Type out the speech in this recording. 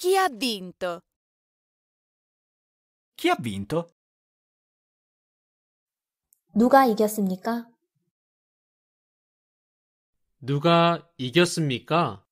Chi ha vinto? Chi ha vinto? 누가 이겼습니까? 누가 이겼습니까?